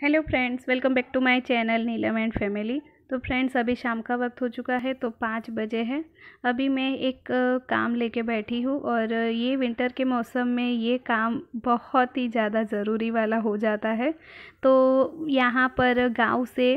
hello friends welcome back to my channel neelam and family तो friends अभी शाम का वक्त हो चुका है तो पाँच बजे है अभी मैं एक काम लेके बैठी हूँ और ये विंटर के मौसम में ये काम बहुत ही ज़्यादा ज़रूरी वाला हो जाता है तो यहाँ पर गांव से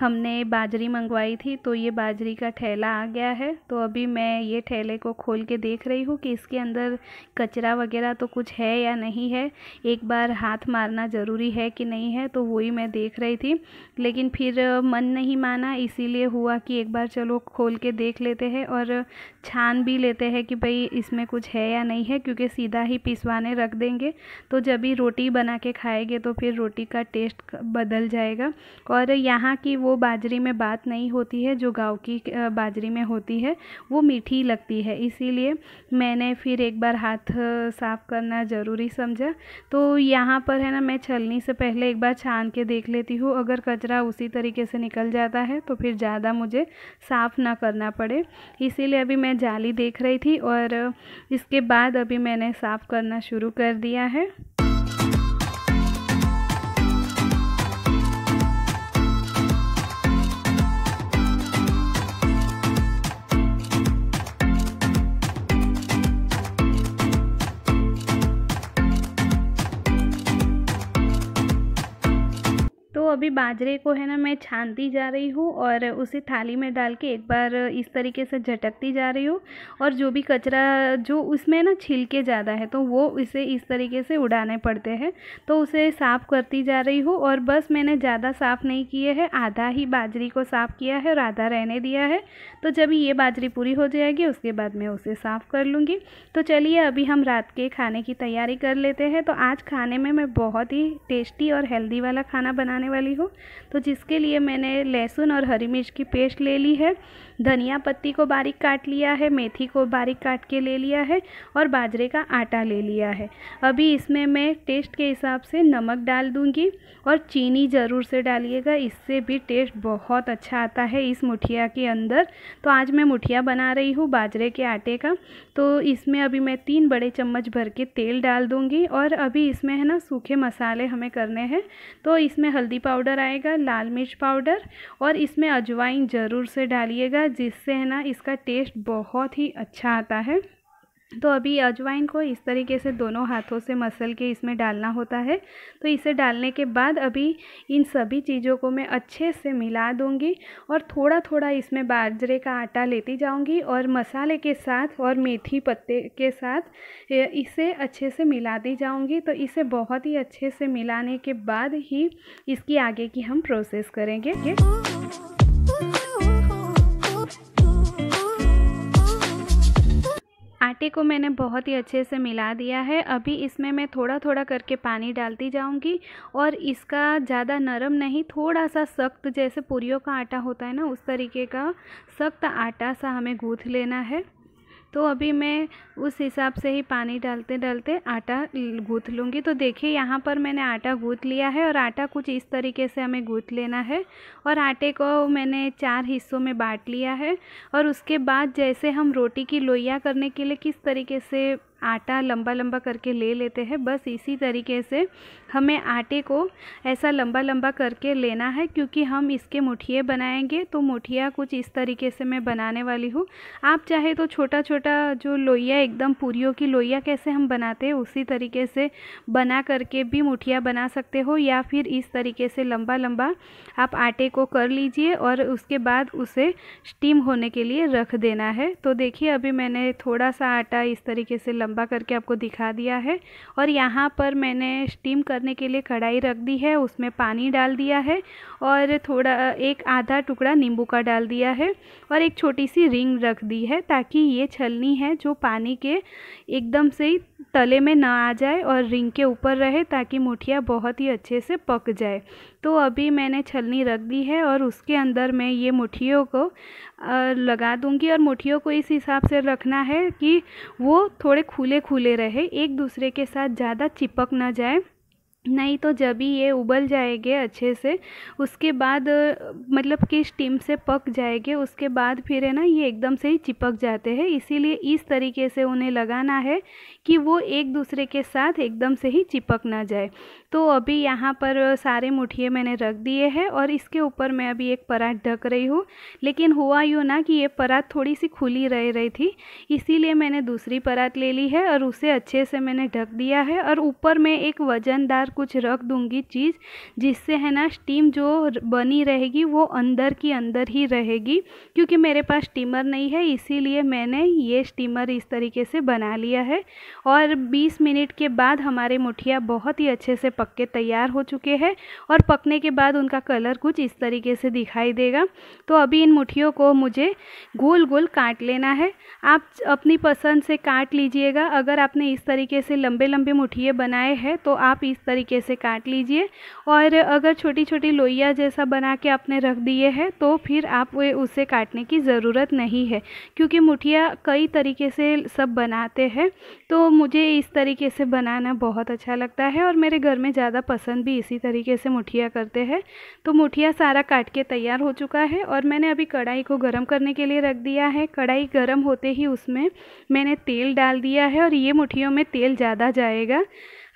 हमने बाजरी मंगवाई थी तो ये बाजरी का ठेला आ गया है तो अभी मैं ये ठेले को खोल के देख रही हूँ कि इसके अंदर कचरा वगैरह तो कुछ है या नहीं है एक बार हाथ मारना ज़रूरी है कि नहीं है तो वही मैं देख रही थी लेकिन फिर मन नहीं माना इसीलिए हुआ कि एक बार चलो खोल के देख लेते हैं और छान भी लेते हैं कि भाई इसमें कुछ है या नहीं है क्योंकि सीधा ही पिसवाने रख देंगे तो जब ही रोटी बना के खाएंगे तो फिर रोटी का टेस्ट बदल जाएगा और यहाँ की वो बाजरी में बात नहीं होती है जो गाँव की बाजरी में होती है वो मीठी लगती है इसीलिए मैंने फिर एक बार हाथ साफ़ करना ज़रूरी समझा तो यहाँ पर है ना मैं छलनी से पहले एक बार छान के देख लेती हूँ अगर कचरा उसी तरीके से निकल जाता है तो फिर ज़्यादा मुझे साफ़ ना करना पड़े इसीलिए अभी मैं जाली देख रही थी और इसके बाद अभी मैंने साफ़ करना शुरू कर दिया है अभी बाजरे को है ना मैं छानती जा रही हूँ और उसे थाली में डाल के एक बार इस तरीके से झटकती जा रही हूँ और जो भी कचरा जो उसमें ना छिलके ज़्यादा है तो वो इसे इस तरीके से उड़ाने पड़ते हैं तो उसे साफ़ करती जा रही हूँ और बस मैंने ज़्यादा साफ़ नहीं किए है आधा ही बाजरी को साफ़ किया है और आधा रहने दिया है तो जब ये बाजरी पूरी हो जाएगी उसके बाद मैं उसे साफ़ कर लूँगी तो चलिए अभी हम रात के खाने की तैयारी कर लेते हैं तो आज खाने में मैं बहुत ही टेस्टी और हेल्दी वाला खाना बनाने वाली वाली हो तो जिसके लिए मैंने लहसुन और हरी मिर्च की पेस्ट ले ली है धनिया पत्ती को बारीक काट लिया है मेथी को बारीक काट के ले लिया है और बाजरे का आटा ले लिया है अभी इसमें मैं टेस्ट के हिसाब से नमक डाल दूँगी और चीनी ज़रूर से डालिएगा इससे भी टेस्ट बहुत अच्छा आता है इस मुठिया के अंदर तो आज मैं मुठिया बना रही हूँ बाजरे के आटे का तो इसमें अभी मैं तीन बड़े चम्मच भर के तेल डाल दूँगी और अभी इसमें है ना सूखे मसाले हमें करने हैं तो इसमें हल्दी पाउडर पाउडर आएगा लाल मिर्च पाउडर और इसमें अजवाइन ज़रूर से डालिएगा जिससे है ना इसका टेस्ट बहुत ही अच्छा आता है तो अभी अजवाइन को इस तरीके से दोनों हाथों से मसल के इसमें डालना होता है तो इसे डालने के बाद अभी इन सभी चीज़ों को मैं अच्छे से मिला दूंगी और थोड़ा थोड़ा इसमें बाजरे का आटा लेती जाऊंगी और मसाले के साथ और मेथी पत्ते के साथ इसे अच्छे से मिलाती जाऊंगी तो इसे बहुत ही अच्छे से मिलाने के बाद ही इसकी आगे की हम प्रोसेस करेंगे आटे को मैंने बहुत ही अच्छे से मिला दिया है अभी इसमें मैं थोड़ा थोड़ा करके पानी डालती जाऊंगी और इसका ज़्यादा नरम नहीं थोड़ा सा सख्त जैसे पूरियों का आटा होता है ना उस तरीके का सख्त आटा सा हमें गूँथ लेना है तो अभी मैं उस हिसाब से ही पानी डालते डालते आटा गूँथ लूँगी तो देखिए यहाँ पर मैंने आटा गूँथ लिया है और आटा कुछ इस तरीके से हमें गूँथ लेना है और आटे को मैंने चार हिस्सों में बांट लिया है और उसके बाद जैसे हम रोटी की लोइया करने के लिए किस तरीके से आटा लंबा लंबा करके ले लेते हैं बस इसी तरीके से हमें आटे को ऐसा लंबा लंबा करके लेना है क्योंकि हम इसके मुठिए बनाएंगे तो मुठिया कुछ इस तरीके से मैं बनाने वाली हूँ आप चाहे तो छोटा छोटा जो लोइया एकदम पूरीों की लोइया कैसे हम बनाते हैं उसी तरीके से बना करके भी मुठिया बना सकते हो या फिर इस तरीके से लंबा लंबा आप आटे को कर लीजिए और उसके बाद उसे स्टीम होने के लिए रख देना है तो देखिए अभी मैंने थोड़ा सा आटा इस तरीके से लंबा करके आपको दिखा दिया है और यहाँ पर मैंने स्टीम करने के लिए कढ़ाई रख दी है उसमें पानी डाल दिया है और थोड़ा एक आधा टुकड़ा नींबू का डाल दिया है और एक छोटी सी रिंग रख दी है ताकि ये छलनी है जो पानी के एकदम से तले में ना आ जाए और रिंग के ऊपर रहे ताकि मुठिया बहुत ही अच्छे से पक जाए तो अभी मैंने छलनी रख दी है और उसके अंदर मैं ये मुठियों को लगा दूंगी और मुठियों को इस हिसाब से रखना है कि वो थोड़े खुले खुले रहे एक दूसरे के साथ ज़्यादा चिपक ना जाए नहीं तो जब ही ये उबल जाएंगे अच्छे से उसके बाद मतलब कि स्टीम से पक जाएंगे उसके बाद फिर है ना ये एकदम से ही चिपक जाते हैं इसीलिए इस तरीके से उन्हें लगाना है कि वो एक दूसरे के साथ एकदम से ही चिपक ना जाए तो अभी यहाँ पर सारे मुठिए मैंने रख दिए हैं और इसके ऊपर मैं अभी एक परात ढक रही हूँ लेकिन हुआ यूँ ना कि ये परात थोड़ी सी खुली रह रही थी इसीलिए मैंने दूसरी परात ले ली है और उसे अच्छे से मैंने ढक दिया है और ऊपर में एक वज़नदार कुछ रख दूँगी चीज़ जिससे है ना स्टीम जो बनी रहेगी वो अंदर की अंदर ही रहेगी क्योंकि मेरे पास स्टीमर नहीं है इसीलिए मैंने ये स्टीमर इस तरीके से बना लिया है और 20 मिनट के बाद हमारे मुठिया बहुत ही अच्छे से पक के तैयार हो चुके हैं और पकने के बाद उनका कलर कुछ इस तरीके से दिखाई देगा तो अभी इन मुठियों को मुझे गोल गोल काट लेना है आप अपनी पसंद से काट लीजिएगा अगर आपने इस तरीके से लंबे लंबे मुठिए बनाए हैं तो आप इस तरीके तरीके से काट लीजिए और अगर छोटी छोटी लोइया जैसा बना के आपने रख दिए है तो फिर आप उसे काटने की ज़रूरत नहीं है क्योंकि मुठिया कई तरीके से सब बनाते हैं तो मुझे इस तरीके से बनाना बहुत अच्छा लगता है और मेरे घर में ज़्यादा पसंद भी इसी तरीके से मुठिया करते हैं तो मुठिया सारा काट के तैयार हो चुका है और मैंने अभी कढ़ाई को गर्म करने के लिए रख दिया है कढ़ाई गर्म होते ही उसमें मैंने तेल डाल दिया है और ये मुठियों में तेल ज़्यादा जाएगा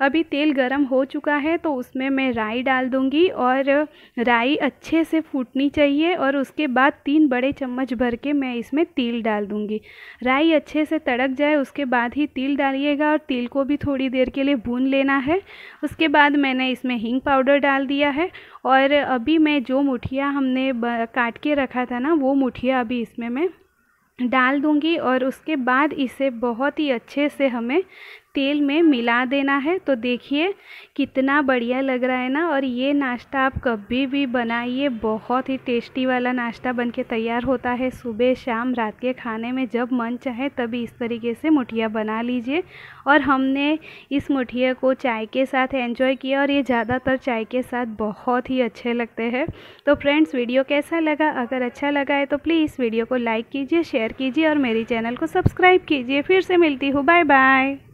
अभी तेल गरम हो चुका है तो उसमें मैं राई डाल दूँगी और राई अच्छे से फूटनी चाहिए और उसके बाद तीन बड़े चम्मच भर के मैं इसमें तिल डाल दूँगी राई अच्छे से तड़क जाए उसके बाद ही तिल डालिएगा और तिल को भी थोड़ी देर के लिए भून लेना है उसके बाद मैंने इसमें हींग पाउडर डाल दिया है और अभी मैं जो मुठिया हमने काट के रखा था ना वो मुठिया अभी इसमें मैं डाल दूंगी और उसके बाद इसे बहुत ही अच्छे से हमें तेल में मिला देना है तो देखिए कितना बढ़िया लग रहा है ना और ये नाश्ता आप कभी भी बनाइए बहुत ही टेस्टी वाला नाश्ता बन के तैयार होता है सुबह शाम रात के खाने में जब मन चाहे तभी इस तरीके से मुठिया बना लीजिए और हमने इस मुठिया को चाय के साथ एंजॉय किया और ये ज़्यादातर चाय के साथ बहुत ही अच्छे लगते हैं तो फ्रेंड्स वीडियो कैसा लगा अगर अच्छा लगा है तो प्लीज़ वीडियो को लाइक कीजिए शेयर कीजिए और मेरी चैनल को सब्सक्राइब कीजिए फिर से मिलती हूँ बाय बाय